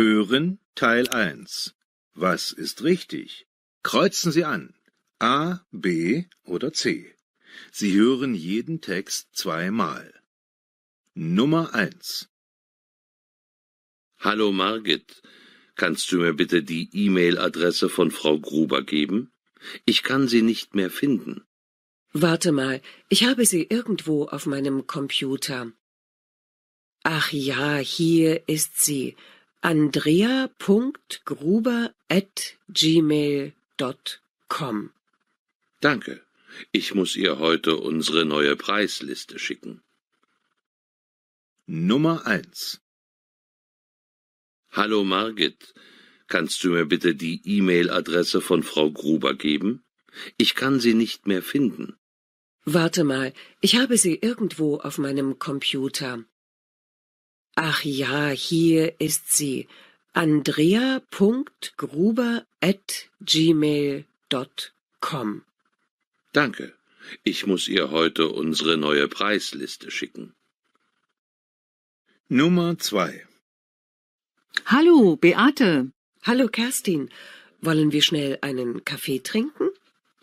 Hören Teil 1. Was ist richtig? Kreuzen Sie an. A, B oder C. Sie hören jeden Text zweimal. Nummer 1. Hallo Margit, kannst du mir bitte die E-Mail-Adresse von Frau Gruber geben? Ich kann sie nicht mehr finden. Warte mal, ich habe sie irgendwo auf meinem Computer. Ach ja, hier ist sie andrea.gruber@gmail.com. Danke. Ich muss ihr heute unsere neue Preisliste schicken. Nummer 1 Hallo Margit, kannst du mir bitte die E-Mail-Adresse von Frau Gruber geben? Ich kann sie nicht mehr finden. Warte mal, ich habe sie irgendwo auf meinem Computer. Ach ja, hier ist sie. Andrea.gruber.gmail.com Danke. Ich muss ihr heute unsere neue Preisliste schicken. Nummer zwei. Hallo, Beate. Hallo, Kerstin. Wollen wir schnell einen Kaffee trinken?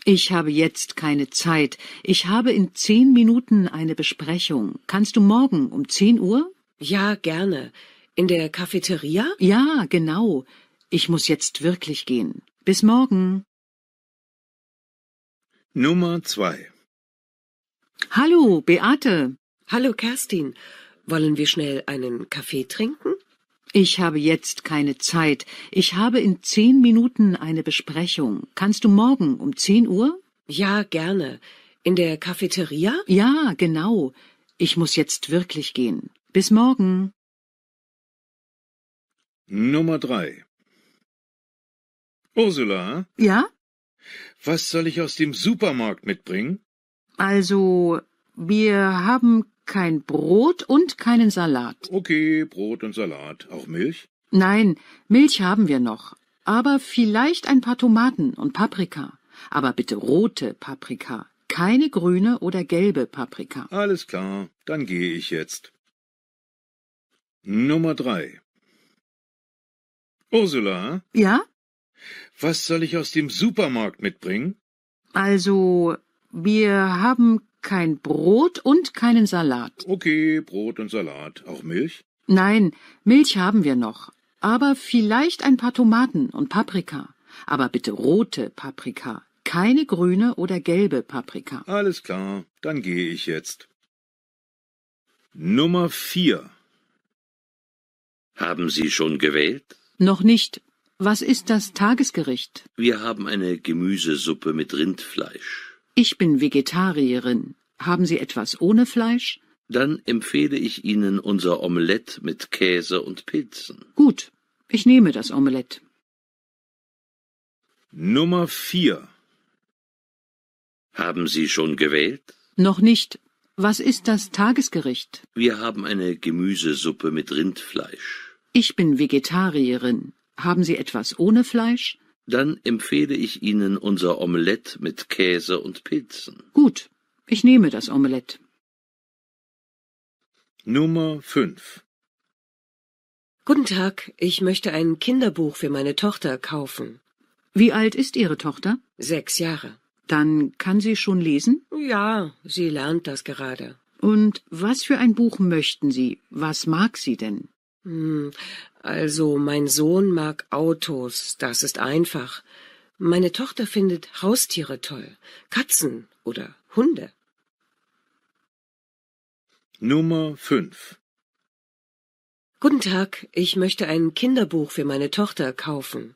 Ich habe jetzt keine Zeit. Ich habe in zehn Minuten eine Besprechung. Kannst du morgen um zehn Uhr? Ja, gerne. In der Cafeteria? Ja, genau. Ich muss jetzt wirklich gehen. Bis morgen. Nummer zwei. Hallo, Beate. Hallo, Kerstin. Wollen wir schnell einen Kaffee trinken? Ich habe jetzt keine Zeit. Ich habe in zehn Minuten eine Besprechung. Kannst du morgen um zehn Uhr? Ja, gerne. In der Cafeteria? Ja, genau. Ich muss jetzt wirklich gehen. Bis morgen. Nummer drei. Ursula? Ja? Was soll ich aus dem Supermarkt mitbringen? Also, wir haben kein Brot und keinen Salat. Okay, Brot und Salat. Auch Milch? Nein, Milch haben wir noch. Aber vielleicht ein paar Tomaten und Paprika. Aber bitte rote Paprika, keine grüne oder gelbe Paprika. Alles klar, dann gehe ich jetzt. Nummer drei. Ursula? Ja? Was soll ich aus dem Supermarkt mitbringen? Also, wir haben kein Brot und keinen Salat. Okay, Brot und Salat. Auch Milch? Nein, Milch haben wir noch. Aber vielleicht ein paar Tomaten und Paprika. Aber bitte rote Paprika. Keine grüne oder gelbe Paprika. Alles klar, dann gehe ich jetzt. Nummer vier. Haben Sie schon gewählt? Noch nicht. Was ist das Tagesgericht? Wir haben eine Gemüsesuppe mit Rindfleisch. Ich bin Vegetarierin. Haben Sie etwas ohne Fleisch? Dann empfehle ich Ihnen unser Omelett mit Käse und Pilzen. Gut, ich nehme das Omelett. Nummer 4 Haben Sie schon gewählt? Noch nicht. Was ist das Tagesgericht? Wir haben eine Gemüsesuppe mit Rindfleisch. Ich bin Vegetarierin. Haben Sie etwas ohne Fleisch? Dann empfehle ich Ihnen unser Omelett mit Käse und Pilzen. Gut, ich nehme das Omelett. Nummer 5 Guten Tag, ich möchte ein Kinderbuch für meine Tochter kaufen. Wie alt ist Ihre Tochter? Sechs Jahre. Dann kann sie schon lesen? Ja, sie lernt das gerade. Und was für ein Buch möchten Sie? Was mag sie denn? Hm, also mein Sohn mag Autos, das ist einfach. Meine Tochter findet Haustiere toll, Katzen oder Hunde. Nummer 5 Guten Tag, ich möchte ein Kinderbuch für meine Tochter kaufen.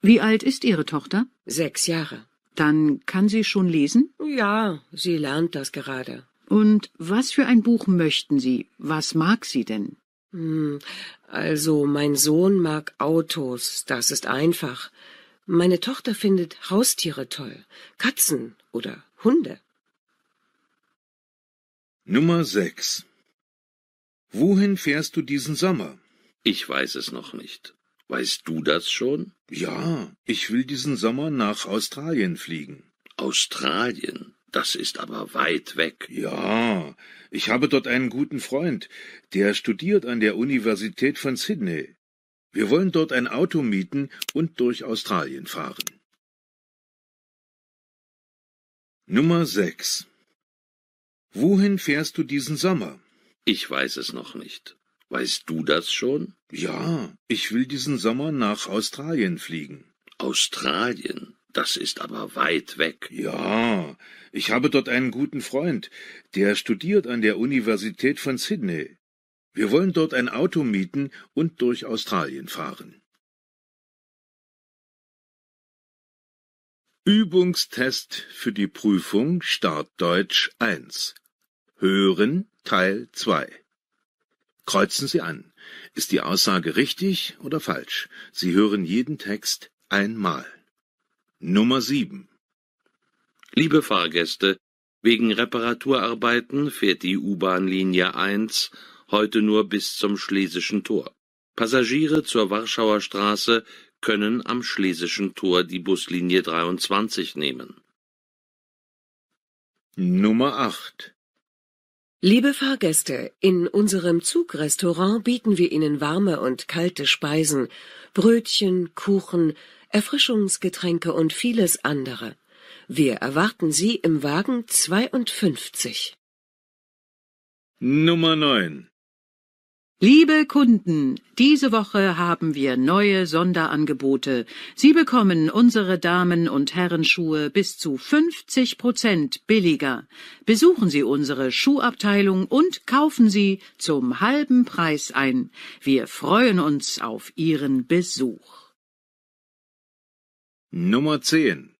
Wie alt ist Ihre Tochter? Sechs Jahre. Dann kann sie schon lesen? Ja, sie lernt das gerade. Und was für ein Buch möchten Sie? Was mag sie denn? Hm, also, mein Sohn mag Autos, das ist einfach. Meine Tochter findet Haustiere toll, Katzen oder Hunde. Nummer 6 Wohin fährst du diesen Sommer? Ich weiß es noch nicht. Weißt du das schon? Ja, ich will diesen Sommer nach Australien fliegen. Australien? Das ist aber weit weg. Ja, ich habe dort einen guten Freund, der studiert an der Universität von Sydney. Wir wollen dort ein Auto mieten und durch Australien fahren. Nummer 6 Wohin fährst du diesen Sommer? Ich weiß es noch nicht. Weißt du das schon? Ja, ich will diesen Sommer nach Australien fliegen. Australien? Das ist aber weit weg. Ja, ich habe dort einen guten Freund, der studiert an der Universität von Sydney. Wir wollen dort ein Auto mieten und durch Australien fahren. Übungstest für die Prüfung Startdeutsch 1. Hören Teil 2. Kreuzen Sie an. Ist die Aussage richtig oder falsch? Sie hören jeden Text einmal. Nummer 7 Liebe Fahrgäste, wegen Reparaturarbeiten fährt die U-Bahn-Linie 1 heute nur bis zum Schlesischen Tor. Passagiere zur Warschauer Straße können am Schlesischen Tor die Buslinie 23 nehmen. Nummer 8 Liebe Fahrgäste, in unserem Zugrestaurant bieten wir Ihnen warme und kalte Speisen, Brötchen, Kuchen, Erfrischungsgetränke und vieles andere. Wir erwarten Sie im Wagen 52. Nummer 9 Liebe Kunden, diese Woche haben wir neue Sonderangebote. Sie bekommen unsere Damen- und Herrenschuhe bis zu 50 Prozent billiger. Besuchen Sie unsere Schuhabteilung und kaufen Sie zum halben Preis ein. Wir freuen uns auf Ihren Besuch. Nummer 10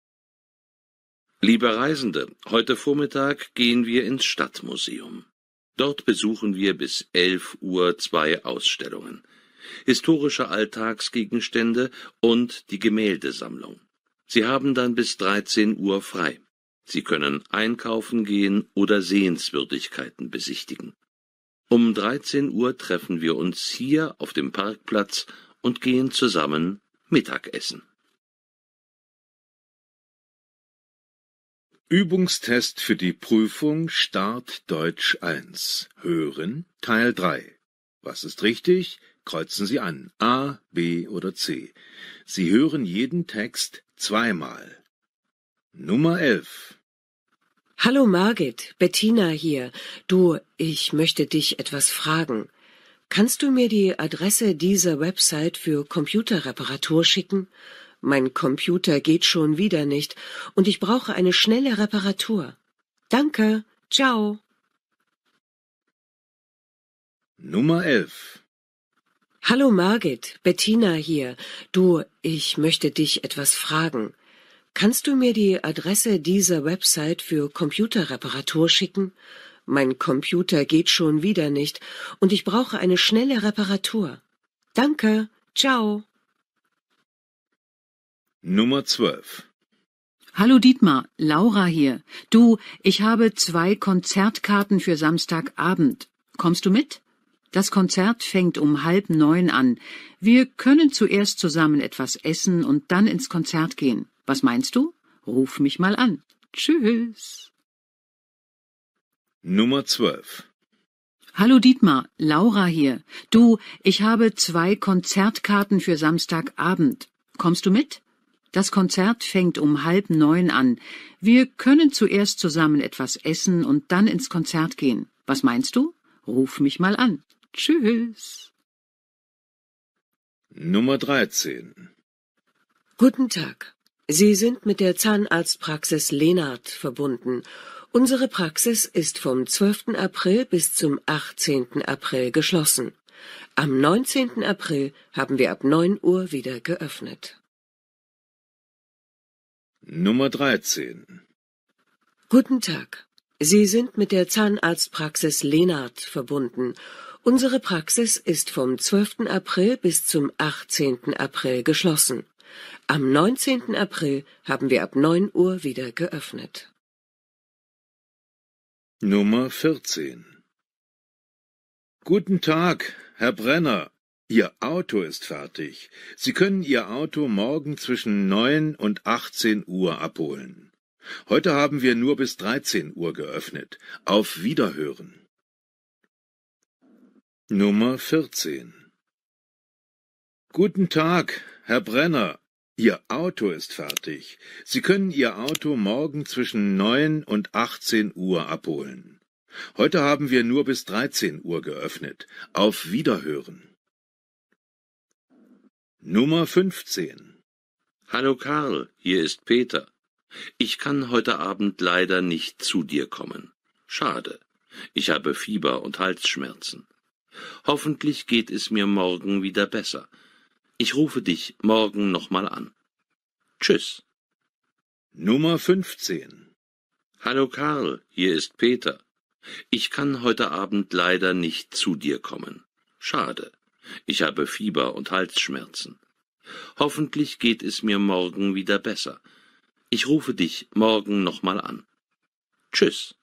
Liebe Reisende, heute Vormittag gehen wir ins Stadtmuseum. Dort besuchen wir bis 11 Uhr zwei Ausstellungen. Historische Alltagsgegenstände und die Gemäldesammlung. Sie haben dann bis 13 Uhr frei. Sie können einkaufen gehen oder Sehenswürdigkeiten besichtigen. Um 13 Uhr treffen wir uns hier auf dem Parkplatz und gehen zusammen Mittagessen. Übungstest für die Prüfung Start Deutsch 1 Hören Teil 3 Was ist richtig? Kreuzen Sie an A, B oder C. Sie hören jeden Text zweimal. Nummer 11 Hallo Margit, Bettina hier. Du, ich möchte dich etwas fragen. Kannst du mir die Adresse dieser Website für Computerreparatur schicken? Mein Computer geht schon wieder nicht und ich brauche eine schnelle Reparatur. Danke, ciao. Nummer 11 Hallo Margit, Bettina hier. Du, ich möchte dich etwas fragen. Kannst du mir die Adresse dieser Website für Computerreparatur schicken? Mein Computer geht schon wieder nicht und ich brauche eine schnelle Reparatur. Danke, ciao. Nummer 12 Hallo Dietmar, Laura hier. Du, ich habe zwei Konzertkarten für Samstagabend. Kommst du mit? Das Konzert fängt um halb neun an. Wir können zuerst zusammen etwas essen und dann ins Konzert gehen. Was meinst du? Ruf mich mal an. Tschüss. Nummer 12 Hallo Dietmar, Laura hier. Du, ich habe zwei Konzertkarten für Samstagabend. Kommst du mit? Das Konzert fängt um halb neun an. Wir können zuerst zusammen etwas essen und dann ins Konzert gehen. Was meinst du? Ruf mich mal an. Tschüss. Nummer 13. Guten Tag. Sie sind mit der Zahnarztpraxis Lenard verbunden. Unsere Praxis ist vom 12. April bis zum 18. April geschlossen. Am 19. April haben wir ab 9 Uhr wieder geöffnet. Nummer 13. Guten Tag. Sie sind mit der Zahnarztpraxis Lenard verbunden. Unsere Praxis ist vom 12. April bis zum 18. April geschlossen. Am 19. April haben wir ab 9 Uhr wieder geöffnet. Nummer 14. Guten Tag, Herr Brenner. Ihr Auto ist fertig. Sie können Ihr Auto morgen zwischen neun und achtzehn Uhr abholen. Heute haben wir nur bis dreizehn Uhr geöffnet. Auf Wiederhören. Nummer 14 Guten Tag, Herr Brenner. Ihr Auto ist fertig. Sie können Ihr Auto morgen zwischen neun und achtzehn Uhr abholen. Heute haben wir nur bis dreizehn Uhr geöffnet. Auf Wiederhören. Nummer 15 Hallo Karl, hier ist Peter. Ich kann heute Abend leider nicht zu dir kommen. Schade. Ich habe Fieber und Halsschmerzen. Hoffentlich geht es mir morgen wieder besser. Ich rufe dich morgen nochmal an. Tschüss. Nummer 15 Hallo Karl, hier ist Peter. Ich kann heute Abend leider nicht zu dir kommen. Schade. Ich habe Fieber und Halsschmerzen. Hoffentlich geht es mir morgen wieder besser. Ich rufe dich morgen nochmal an. Tschüss.